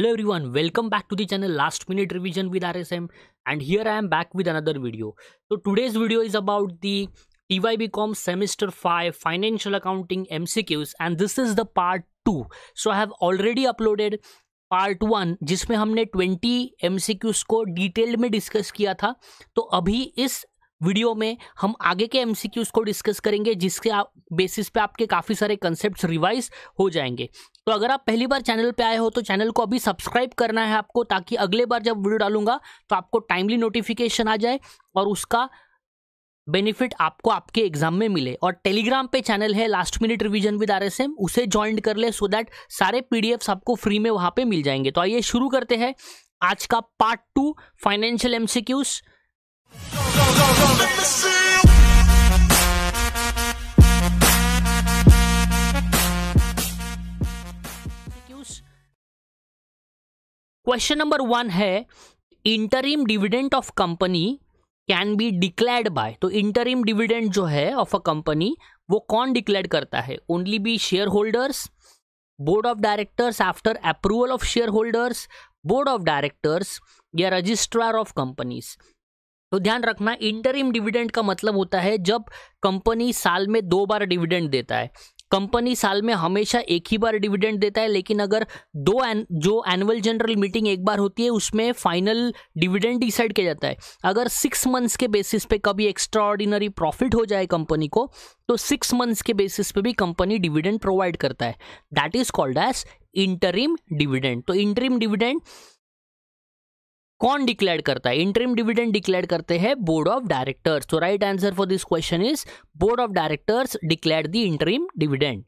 Hello everyone welcome back to the channel last minute revision with RSM and here I am back with another video तो today's video is about the TY BCom semester five financial accounting MCQs and this is the part two so I have already uploaded part one जिसमें हमने twenty M को detail में discuss किया था तो अभी इस वीडियो में हम आगे के एमसीक्यूज को डिस्कस करेंगे जिसके आप बेसिस पे आपके काफ़ी सारे कंसेप्ट रिवाइज हो जाएंगे तो अगर आप पहली बार चैनल पे आए हो तो चैनल को अभी सब्सक्राइब करना है आपको ताकि अगले बार जब वीडियो डालूंगा तो आपको टाइमली नोटिफिकेशन आ जाए और उसका बेनिफिट आपको आपके एग्जाम में मिले और टेलीग्राम पे चैनल है last minute revision with R उसे ज्वाइन कर ले सो दैट सारे पीडीएफ्स आपको फ्री में वहाँ पे मिल जाएंगे तो आइए शुरू करते हैं आज का part two financial MCQs question number one है interim dividend of company can be declared by तो इंटरिम डिविडेंट जो है ऑफ अ कंपनी वो कौन डिक्लेयर करता है only B shareholders board of directors after approval of shareholders board of directors या registrar of companies तो ध्यान रखना इंटरिम डिविडेंड का मतलब होता है जब कंपनी साल में दो बार डिविडेंड देता है कंपनी साल में हमेशा एक ही बार डिविडेंड देता है लेकिन अगर दो एन, जो एनुअल जनरल मीटिंग एक बार होती है उसमें फाइनल डिविडेंड डिसाइड किया जाता है अगर सिक्स मंथ्स के बेसिस पे कभी एक्स्ट्रा ऑर्डिनरी प्रॉफिट हो जाए कंपनी को तो सिक्स मंथ्स के बेसिस पे भी कंपनी डिविडेंड प्रोवाइड करता है that is called as interim dividend तो इंटरिम डिविडेंड कौन डिक्लेयर करता है इंटरिम डिविडेंड डिक्लेयर करते हैं बोर्ड ऑफ डायरेक्टर्स तो right answer for this question is board of directors declare the interim dividend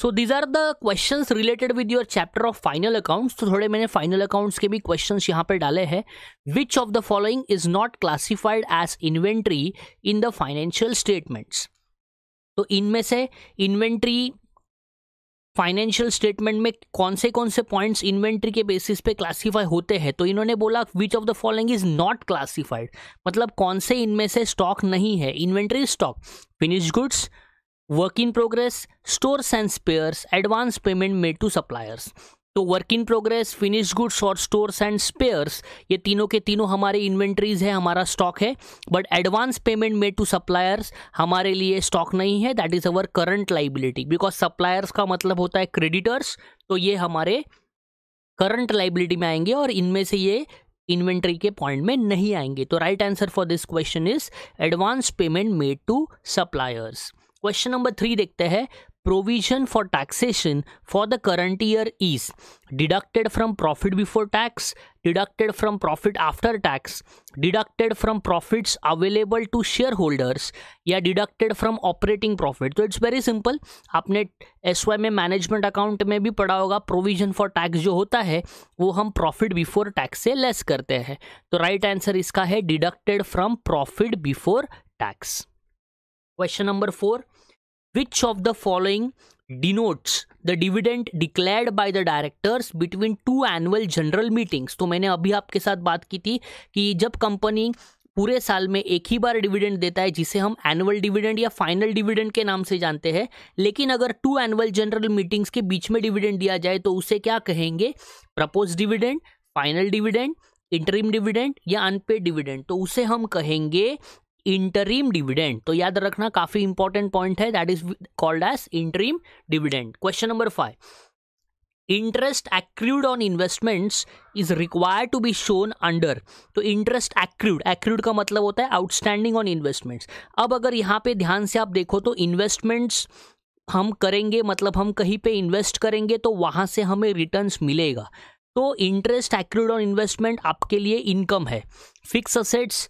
so these are the questions related with your chapter of final accounts तो थोड़े मैंने final accounts के भी question यहाँ पर डाले हैं which of the following is not classified as inventory in the financial statements तो इनमें से इन्वेंट्री फाइनेंशियल स्टेटमेंट में कौन से कौन से पॉइंट्स इन्वेंट्री के बेसिस पे क्लासिफाई होते हैं तो इन्होंने बोला which of the following is not classified मतलब कौन से इनमें से स्टॉक नहीं है inventory stock finish goods work in progress stores and spares advance payment made to suppliers तो work in progress finish goods और स्टोर्स एंड स्पेयर्स ये तीनों के तीनों हमारे इन्वेंट्रीज है हमारा स्टॉक है but advance payment made to suppliers हमारे लिए स्टॉक नहीं है that is our current liability because suppliers का मतलब होता है क्रेडिटर्स तो ये हमारे करंट लाइबिलिटी में आएंगे और इनमें से ये इन्वेंट्री के पॉइंट में नहीं आएंगे तो right answer for this question is advance payment made to suppliers question number three देखते हैं provision for taxation for the current year is deducted from profit before tax, deducted from profit after tax, deducted from profits available to shareholders या deducted from operating profit. तो it's very simple. आपने एस में management account में भी पढ़ा होगा provision for tax जो होता है वो हम प्रॉफिट बिफोर टैक्स से लेस करते हैं तो राइट right आंसर इसका है deducted from profit before tax question number four Which of the following denotes the dividend declared by the directors between two annual general meetings तो मैंने अभी आपके साथ बात की थी कि जब कंपनी पूरे साल में एक ही बार डिविडेंड देता है जिसे हम एनुअल डिविडेंड या फाइनल डिविडेंड के नाम से जानते हैं लेकिन अगर टू एनुअल जनरल मीटिंग्स के बीच में डिविडेंड दिया जाए तो उसे क्या कहेंगे propose dividend final dividend interim dividend या अनपेड डिविडेंड तो उसे हम कहेंगे इंटरीम डिविडेंड तो याद रखना काफी इंपॉर्टेंट पॉइंट है that is called as interim dividend question number five interest accrued on investments is required to be shown under तो इंटरेस्ट एक्रूड एक्रूड का मतलब होता है आउटस्टैंडिंग ऑन इन्वेस्टमेंट्स अब अगर यहाँ पे ध्यान से आप देखो तो इन्वेस्टमेंट्स हम करेंगे मतलब हम कहीं पे इन्वेस्ट करेंगे तो वहाँ से हमें रिटर्न्स मिलेगा तो इंटरेस्ट एक्रूड ऑन इन्वेस्टमेंट आपके लिए इनकम है fix assets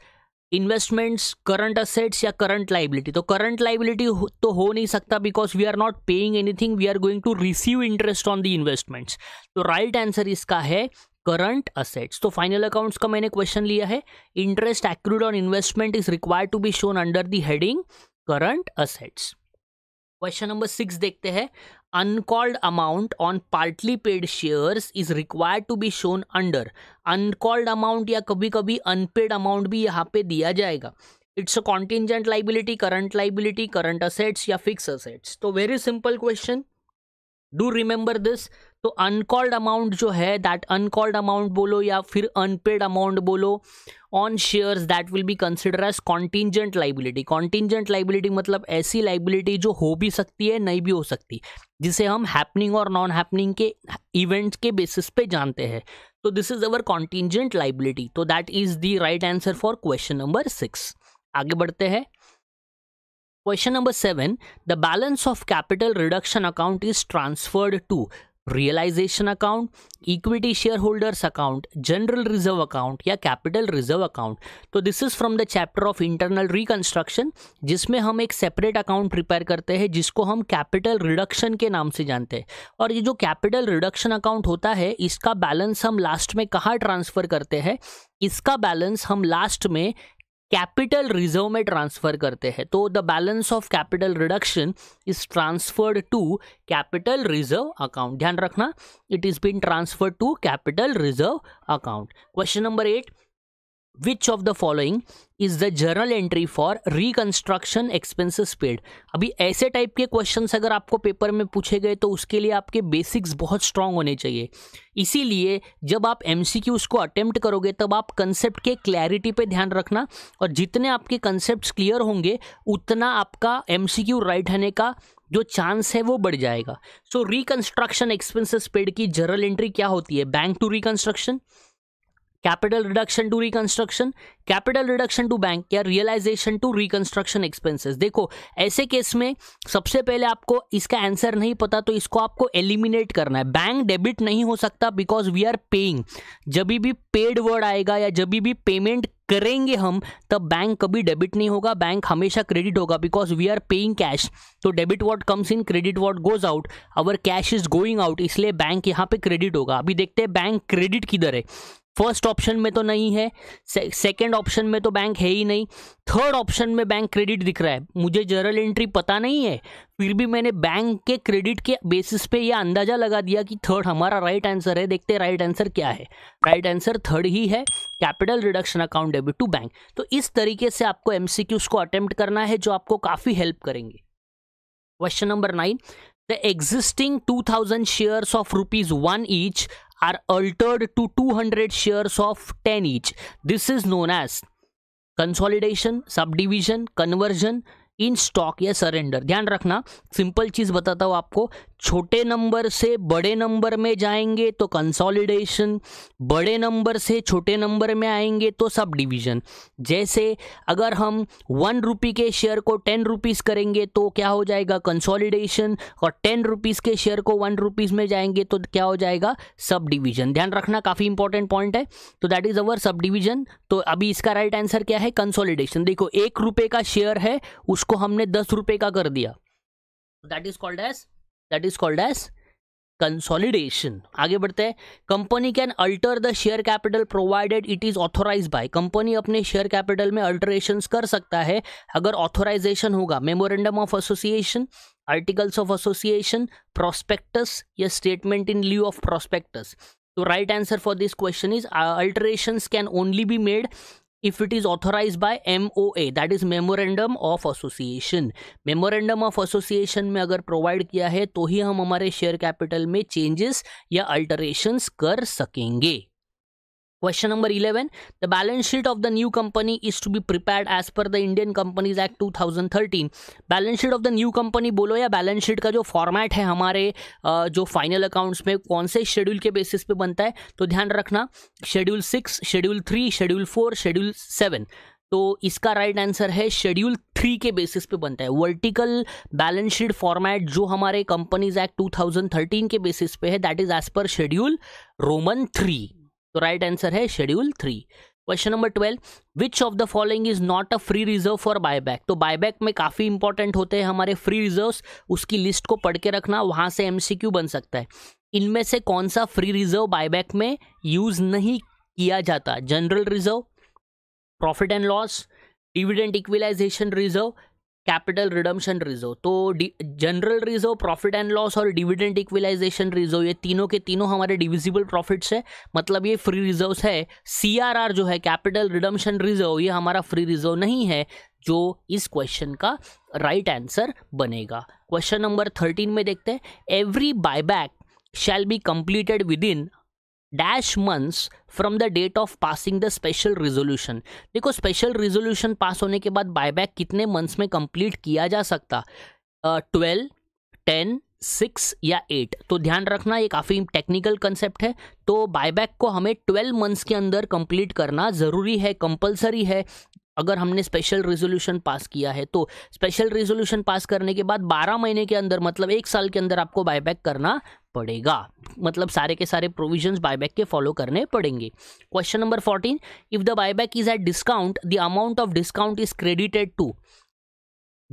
investments current assets या करंट लाइबिलिटी तो करंट लाइबिलिटी तो हो नहीं सकता because we are not paying anything we are going to receive interest on the investments तो राइट आंसर इसका है करंट असेट्स तो फाइनल अकाउंट्स का मैंने क्वेश्चन लिया है interest accrued on investment is required to be shown under the heading current assets question number six देखते हैं uncalled amount on partly paid shares is required to be shown under uncalled amount या कभी कभी unpaid amount भी यहाँ पे दिया जाएगा it's a contingent liability current liability current assets या फिक्स असेट्स तो very simple question do remember this तो अनकॉल्ड अमाउंट जो है दैट अनकॉल्ड अमाउंट बोलो या फिर अनपेड अमाउंट बोलो on shares that will be consider as contingent liability contingent liability मतलब ऐसी लाइबिलिटी जो हो भी सकती है नहीं भी हो सकती जिसे हम हैपनिंग और नॉन हैपनिंग के इवेंट्स के बेसिस पे जानते हैं तो this is our contingent liability तो that is the right answer for question number six आगे बढ़ते हैं question number seven the balance of capital reduction account is transferred to realisation account equity share holders account general reserve account या capital reserve account तो this is from the chapter of internal reconstruction जिसमें हम एक separate account prepare करते हैं जिसको हम capital reduction के नाम से जानते हैं और ये जो कैपिटल रिडक्शन अकाउंट होता है इसका बैलेंस हम लास्ट में कहाँ ट्रांसफ़र करते हैं इसका बैलेंस हम लास्ट में कैपिटल रिजर्व में ट्रांसफर करते हैं तो the balance of capital reduction is transferred to capital reserve account ध्यान रखना it is been transferred to capital reserve account question number eight which of the following is the journal entry for reconstruction expenses paid अभी ऐसे type के question अगर आपको paper में पूछे गए तो उसके लिए आपके बेसिक्स बहुत स्ट्रांग होने चाहिए इसीलिए जब आप एम सी क्यू उसको अटेम्प्ट करोगे तब आप कंसेप्ट के क्लैरिटी पर ध्यान रखना और जितने आपके कंसेप्ट क्लियर होंगे उतना आपका एम सी क्यू राइट होने का जो चांस है वो बढ़ जाएगा सो रिकंस्ट्रक्शन एक्सपेंसिस पेड की जर्नल एंट्री क्या होती है bank to reconstruction capital reduction to reconstruction capital reduction to bank या रियलाइजेशन टू रिकंस्ट्रक्शन एक्सपेंसेस देखो ऐसे केस में सबसे पहले आपको इसका आंसर नहीं पता तो इसको आपको एलिमिनेट करना है बैंक डेबिट नहीं हो सकता बिकॉज वी आर पेइंग जब भी पेड वर्ड आएगा या जब भी पेमेंट करेंगे हम तब बैंक कभी डेबिट नहीं होगा बैंक हमेशा क्रेडिट होगा because we are paying cash तो debit what comes in credit what goes out our cash is going out इसलिए बैंक यहाँ पे क्रेडिट होगा अभी देखते हैं बैंक क्रेडिट किधर है फर्स्ट ऑप्शन में तो नहीं है सेकंड ऑप्शन में तो बैंक है ही नहीं थर्ड ऑप्शन में बैंक क्रेडिट दिख रहा है मुझे जर्नल एंट्री पता नहीं है फिर भी मैंने बैंक के क्रेडिट के बेसिस पे यह अंदाज़ा लगा दिया कि थर्ड हमारा राइट आंसर है देखते राइट आंसर क्या है राइट आंसर थर्ड ही है capital reduction account debit to bank तो इस तरीके से आपको एम को अटेम्प्ट करना है जो आपको काफ़ी हेल्प करेंगे question number nine the existing 2000 shares of rupees one each are altered to 200 shares of 10 each. This is known as consolidation subdivision conversion in stock या सरेंडर ध्यान रखना सिंपल चीज बताता हूँ आपको छोटे नंबर से बड़े नंबर में जाएंगे तो कंसोलिडेशन बड़े नंबर से छोटे नंबर में आएंगे तो सब डिवीज़न जैसे अगर हम वन रुपी के शेयर को टेन रुपीज़ करेंगे तो क्या हो जाएगा कंसोलिडेशन और टेन रुपीज़ के शेयर को वन रुपीज़ में जाएंगे तो क्या हो जाएगा सब डिवीज़न ध्यान रखना काफ़ी इंपॉर्टेंट पॉइंट है तो that is our sub division तो अभी इसका राइट आंसर क्या है कंसोलिडेशन देखो एक रुपये का शेयर है उसको हमने दस रुपये का कर दिया that is called as that is called as consolidation आगे बढ़ते हैं company can alter the share capital provided it is authorise by company अपने शेयर कैपिटल में अल्टरेशन कर सकता है अगर ऑथोराइजेशन होगा memorandum of association articles of association prospectus या statement in lieu of prospectus तो right answer for this question is alteration can only be made if it is authorized by MOA that is memorandum of association memorandum of association में अगर provide किया है तो ही हम हमारे share capital में changes या alterations कर सकेंगे question number eleven the balance sheet of the new company is to be prepared as per the Indian companies act 2013. Balance sheet of the new company बोलो या बैलेंस शीट का जो format है हमारे जो फाइनल अकाउंट्स में कौन से शेड्यूल के बेसिस पे बनता है तो ध्यान रखना schedule six schedule three schedule four schedule seven तो इसका राइट right आंसर है शेड्यूल थ्री के बेसिस पे बनता है वर्टिकल बैलेंस शीट फॉर्मेट जो हमारे कंपनीज एक्ट 2013 के बेसिस पे है that is as per schedule roman three तो राइट आंसर है schedule three question number twelve which of the following is not a free reserve for buyback तो buyback में काफ़ी इंपॉर्टेंट होते हैं हमारे फ्री रिजर्व उसकी लिस्ट को पढ़ के रखना वहां से एमसीक्यू बन सकता है इनमें से कौन सा फ्री रिजर्व बायबैक में यूज नहीं किया जाता general reserve profit and loss dividend equalisation reserve capital redemption reserve तो general reserve profit and loss और डिविडेंड इक्विलाइजेशन रिजो ये तीनों के तीनों हमारे डिविजिबल प्रॉफिट्स है मतलब ये फ्री रिजर्व है सी जो है कैपिटल रिडम्शन रिजर्व ये हमारा फ्री रिजर्व नहीं है जो इस क्वेश्चन का राइट right आंसर बनेगा क्वेश्चन नंबर थर्टीन में देखते हैं every buyback shall be completed within dash months from the date of passing the special resolution देखो स्पेशल रिजोल्यूशन पास होने के बाद बायबैक कितने मंथ्स में कंप्लीट किया जा सकता ट्वेल्व टेन सिक्स या एट तो ध्यान रखना ये काफ़ी टेक्निकल कंसेप्ट है तो बायबैक को हमें ट्वेल्व मंथ्स के अंदर कंप्लीट करना ज़रूरी है कंपलसरी है अगर हमने स्पेशल रेजोल्यूशन पास किया है तो स्पेशल रेजोल्यूशन पास करने के बाद 12 महीने के अंदर मतलब एक साल के अंदर आपको बायबैक करना पड़ेगा मतलब सारे के सारे प्रोविजंस बायबैक के फॉलो करने पड़ेंगे question number 14 if the buyback is at discount the amount of discount is credited to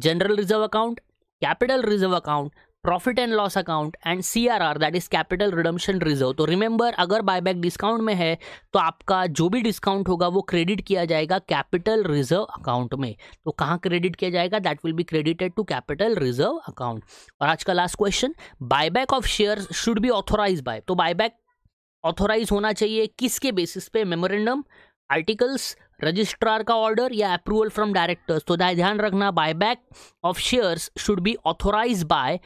general reserve account capital reserve account profit and loss account and C R R that is capital redemption reserve तो remember अगर buyback discount में है तो आपका जो भी discount होगा वो क्रेडिट किया जाएगा कैपिटल रिजर्व अकाउंट में तो कहाँ क्रेडिट किया जाएगा that will be credited to capital reserve account और आज का last question buyback of share should be authorise by तो बायबैक ऑथोराइज होना चाहिए किसके बेसिस पे मेमोरेंडम आर्टिकल्स रजिस्ट्रार का ऑर्डर या अप्रूवल फ्रॉम डायरेक्टर्स तो ध्यान रखना buyback of shares should be authorise by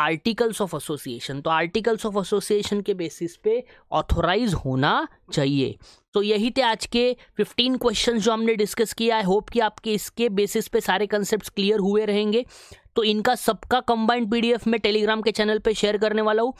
articles of association तो आर्टिकल्स ऑफ एसोसिएशन के बेसिस पे ऑथोराइज होना चाहिए तो यही थे आज के 15 क्वेश्चंस जो हमने डिस्कस किया आई होप कि आपके इसके बेसिस पे सारे कॉन्सेप्ट्स क्लियर हुए रहेंगे तो इनका सबका कंबाइंड पीडीएफ मैं टेलीग्राम के चैनल पे शेयर करने वाला हूँ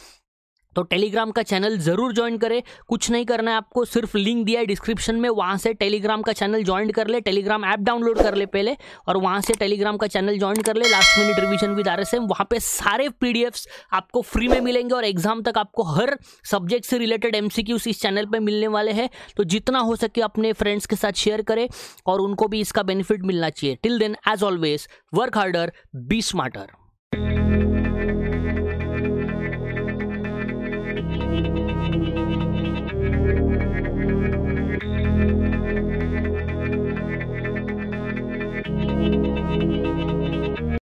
तो टेलीग्राम का चैनल ज़रूर ज्वाइन करें कुछ नहीं करना है आपको सिर्फ लिंक दिया है डिस्क्रिप्शन में वहाँ से टेलीग्राम का चैनल ज्वाइन कर ले टेलीग्राम ऐप डाउनलोड कर ले पहले और वहाँ से टेलीग्राम का चैनल ज्वाइन कर ले last minute revision with R S M वहाँ पर सारे पी आपको फ्री में मिलेंगे और एग्जाम तक आपको हर सब्जेक्ट से रिलेटेड एम इस चैनल पर मिलने वाले हैं तो जितना हो सके अपने फ्रेंड्स के साथ शेयर करें और उनको भी इसका बेनिफिट मिलना चाहिए till then as always work harder be smarter